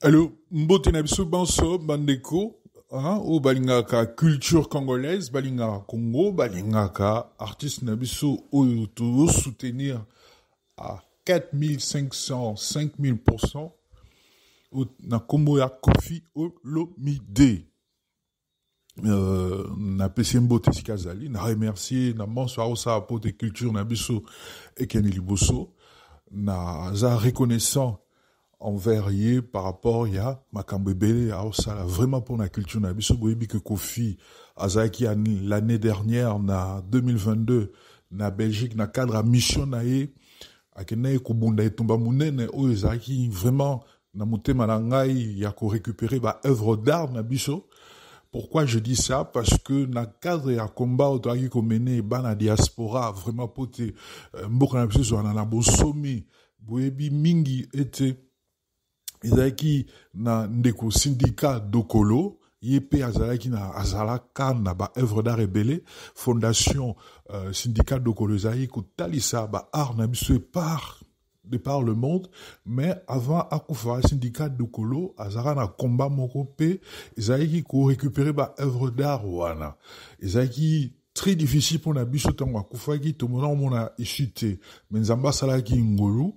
Allô, mbote na biso banso bandeko, hein, o balingaka culture congolaise, balingaka Congo, balingaka artiste Nabiso, biso oyo soutenir à 4500, 5000% na kombo ya Kofi Olomide. Euh, na pesi mbote na remercier na manso Osa apote culture Nabiso et et liboso, na za reconnaissant envers par rapport ya Alors ça, là vraiment pour la culture na biso boyebi ke kofi azalaki l'année dernière na 2022 na belgique na cadre ya mission na ye akende ye kobunda etumba monene oyo oh, ezalaki vraiment na motema na ngai ya bah œuvre d'art na biso pourquoi je dis ça parce que na cadre ya combat oyo mène komene bana diaspora vraiment po te euh, mboka na biso ezwana na bosomi boyebi mingi ete ezalaki na ndeko syndicat dokolo ye mpe azalaki na azala kan na œuvre d'art ebele fondation euh, syndicat dokolo talisa ba baart na se par de par le monde mais avant Akoufa syndicat dokolo Azara na combat moko ko récupérer ba œuvre d'art wana ezalaki très difficile pour na biso Akoufa akufaki tomonao mona esu mais me salaki ngolo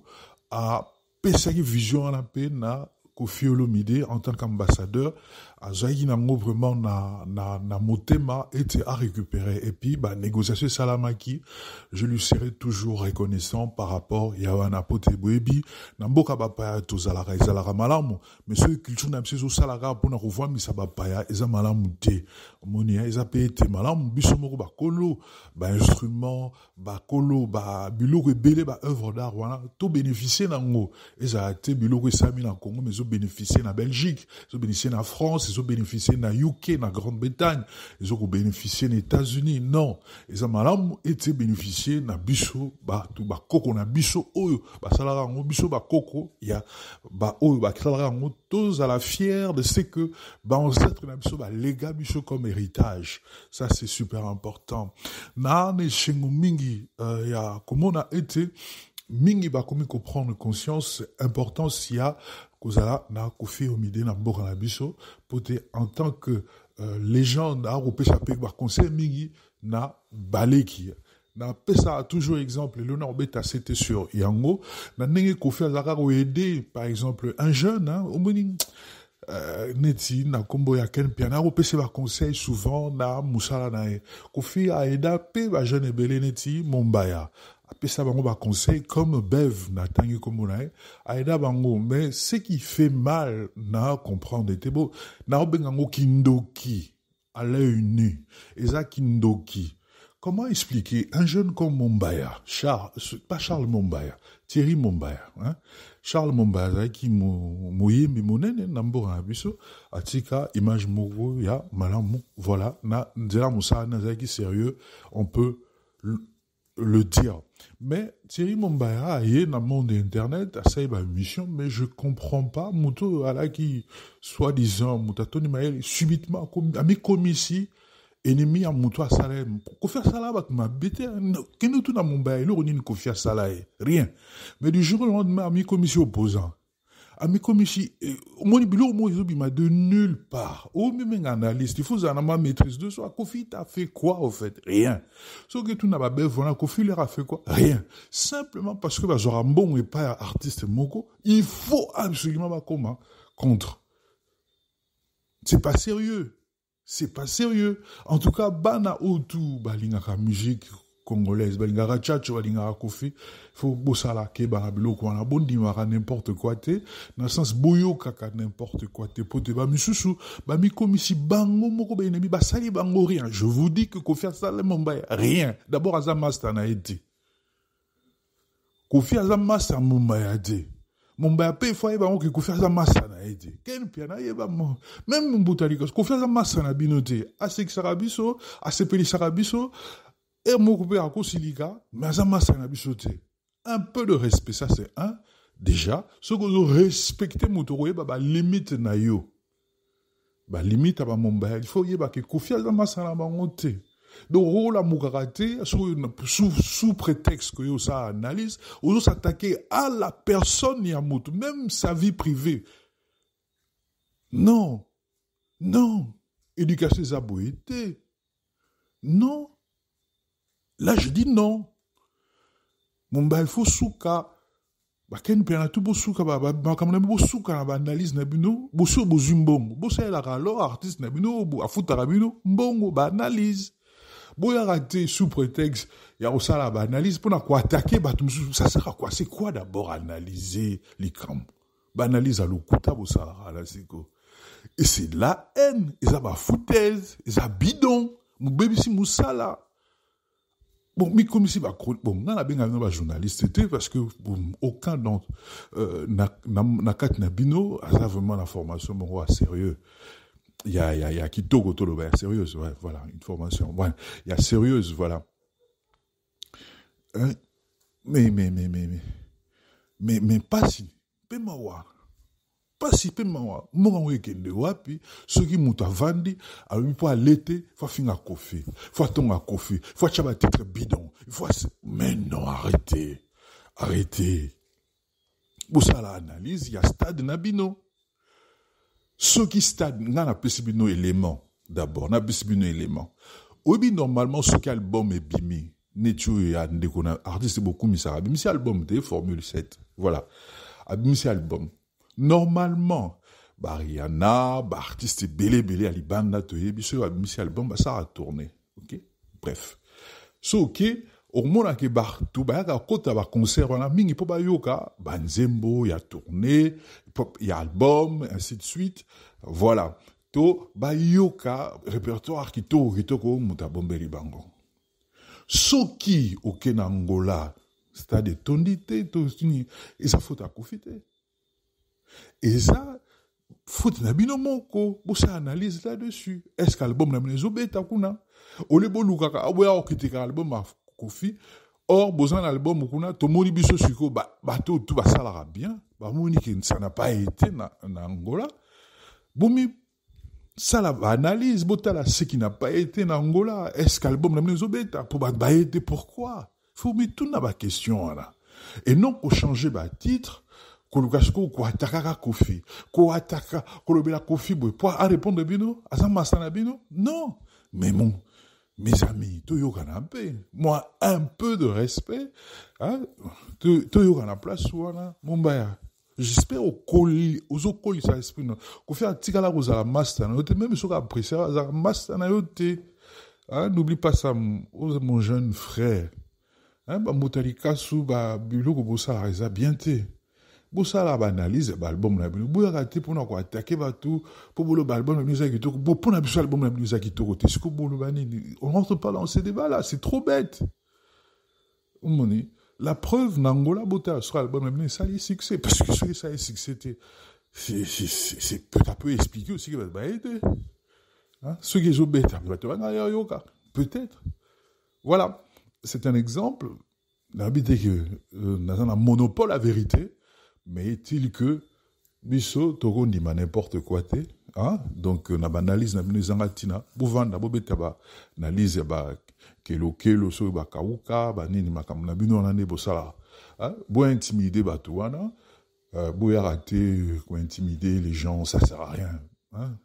a persegue visiona, pena Kofi Olomide en tant qu'ambassadeur a azalaki nango vraiment na, na, na motema à récupérer et puis bah, négociation salamaki je lui serai toujours reconnaissant par rapport ya wana n'amboka te boyebi na la bapaya tozalaka malamu mais soki culture na pour nous revoir mpona kovwamisa bapaya eza malamu te monia eza ba ete malamu biso ba bakolo ba bakolo bah, rebelle ba œuvre d'art voilà tout bénéficier nango ezala te biloko esami na congo mais bénéficier en Belgique, ils ont bénéficié na France, ils ont bénéficié na UK, na Grande-Bretagne, ils ont bénéficié na États-Unis. Non, ils ont malam été bénéficié na biso ba tout ba koko na biso oyo ba salara ngo biso ba koko ya ba oyo ba salara ngo tous à la fière de ce que ba ancêtre na biso ba lega biso comme héritage. Ça c'est super important. Na ne shingu mingi euh, ya komona été mingi bakomi koprendre conscience importance ya kozala na kofirmide na mboka na biso po te en tant que euh, légende akopesa mpe baconseil mingi na baleki pesa toujours exemple le na kobeta sete sur yango na ndenge kofi azalaka koyede par exemple un jeune hein, omoni euh, neti na ken ya ken mpiana akopesa baconseil souvent na mosala na ye kofi pe mpe bajeune ebele neti mombaya apesa bango conseil comme bev na ntangi nkombo aida bango mais ce qui fait mal na comprendre ete bo naobenga yango kindoki à l'œil nu eza kindoki comment expliquer un jeune comme Mombaya, Charles, pas Charles Mombaya, Thierry Mombaya, hein? Charles Mombaya, azalaki moyembi monene na mboka biso atika image moko ya malamu voilà na nzela musa na azalaki sérieux on peut le dire. Mais Thierry Mombaya est dans le monde Internet, a une mission, mais je comprends pas, Mouto, à qui, soit disant Tony Maël, subitement, ami comme ennemi à Mouto à Salem. Salah, ma bête, qu'est-ce que dans il n'y a rien rien. Mais du jour au lendemain, ami comme opposant. Ah, eh, au omoni biloko il m'a de nulle part au oh, même analyste il faut que maîtrise de soi kofi t'as fait quoi au fait rien soki tuna babeve wana kofi il a fait quoi rien simplement parce que bah, bon et pas un artiste moko il faut absolument comment? contre c'est pas sérieux c'est pas sérieux en tout cas bana tout tu balingaka musique congolaise balingaka tchatcho balingaka kofi fo bosala keyebanga biloko wana bondimaka nimporte quoi te na sens boyokaka nimporte quoi te mpo te bamisusu bamikomisi bango moko baennemi basali bango rien je vous dis que kofi asala mombaya rien d'abord aza master na ye te kofi aza master mombaya te mombaya mpe efo ayeba yango ke kofi aza masa na ye te ken mpe anayeba meme mbuta likoso kofi aza masa na bino te asekisaka biso asepelisaka biso e moko mpe akosili ka me mais ça na sauté. un peu de respect ça c'est un déjà soki ozorespecte moto okoyeba limite na yo balimite ya il faut bah que kofi aza masanga na bango te donc la te sous prétexte que yo ça analyse s'attaquer à la personne ya même sa vie privée non non éducation ça boye non Là, je dis non. mon il faut souka. bah bah, bah, bah na tu bosuka makambo na bino bosuka na baanalyse na bino beau oyo beau mbongo la alors artiste na bino oyo afutaka bino mbongo baanalyse a raté sous prétexte y a au bah, analyse ya kosala baanalyse mpona koatake ça sert à quoi c'est quoi d'abord analyser analyse à baanalyse ya lokuta bosalaka na siko et c'est la haine eza bafutaise eza bidon mobebisi mosala Bon, mais comme si, bon, on a bien un journaliste, c'était parce que bon, aucun d'entre euh, Nakat Nabino a vraiment la formation bon, ouais, sérieux. Il y a, il y a, il y a le, Gotoloba, hein, sérieuse, voilà, une formation. Ouais, il y a sérieuse, voilà. Hein? Mais, mais, mais, mais, mais, mais, mais, pas si. Pemawa pasipe mawa mbongo yango ekende wapi soki moto avandi alobi mpo alete fo finga kofi fo tonga kofi fo chaba titre bidon fo mais non arrete arrete bosala analyse ya stade na bino soki stade nga napesi bino élément d'abord napesi bino élément bi normalement soki album ebimi bimi netu ya e ndeko na artiste bokumisaka abimisi album te formule 7 voilà abimisi album normalement Bariana baartiste ebele belé ya libanda toyebi so oyo abimisi album bah, a tourné, ok bref au soki omonaki bato ka kota concert wana mingi mpo bayoka banzembo ya tourné, ya album ainsi de suite voilà to bayoka répertoire to ko muta abombeli bango soki okei na Kenangola, stade to sini et eza faute akufi te et ça, faut na bino moko bosala analyse là-dessus est ce que l'album na bino ezobeta kuna olie bolukaka aboya okritikaka album ya kofi or besoin l'album album kuna tomoni biso sikoyo bato va basalaka bien bamoni ça na pas été na, na angola bomi sala baanalyse botala ce qui na pas été na angola est ce que l'album na bino ezobeta mpo bato bayete pourquoi faut mituna question là et non kochange titre kolukasiko koataka kaka kofi koataka kolobela kofi boye po arépondre bino aza masa na bino non mais bon mes amis toyokana mpe moi un peu de respect hein. toyokana place wana mombaya j'espère okoli ozokolisa esprit na kofi atikala kozala master na yo te même soki apprécier azala master na yo te hein, n'oublie pas ça mon jeune frère hein, bamoto ya likasu babiloko bosalaka eza bien te bosala baanalyse baalbum na bino boyaka te mpona koatake bato mpo boloba album na bino eza kitoko bo mpona biso album na bino eza kitoko te siko boloba nini on rentre pas dans ces débat là c'est trop bête omoni la preuve n'angola ngola sur soko album na bino esali succès parce que ça esali succès c'est c'est c'est, peut à peu expliqué aussi que hein? qui baye te soki ezobeta bato banga yoyoka peut-être voilà c'est un exemple nayebi que, ke euh, un monopole à vérité mais est-il que biso ma n'importe quoi té? ah hein? donc euh, na banalyse na bino ezanga ntina bovanda hein? bobeta On a banini na bino a bato wana euh, On les gens ça sert à rien hein?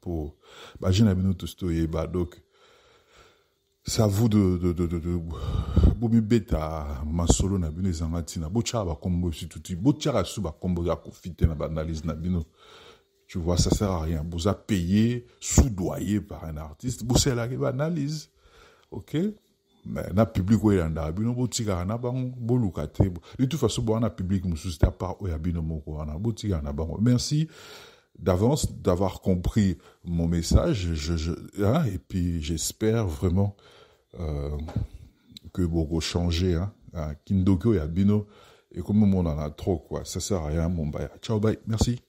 po on a donc vous de, de, de, de bobibeta masolo na bino ezanga ntina botyaka bakombo esi tuti botyaka su bakombo ya kofite na baanalyse na bino tu vois ça sert à rien boza payé soudoyé par un artiste bosalaki baanalyse ok mais na public oyo elandaka bino botikaka na bango boluka te de toute façon bowana public mosusu te apart oyo ya bino moko wana botikaka na bango merci d'avance d'avoir compris mon message je, je, hein, et puis j'espère vraiment euh, que beaucoup changer hein ah, kindoko et abino et comme on en a trop quoi ça sert à rien mon bail ciao bye merci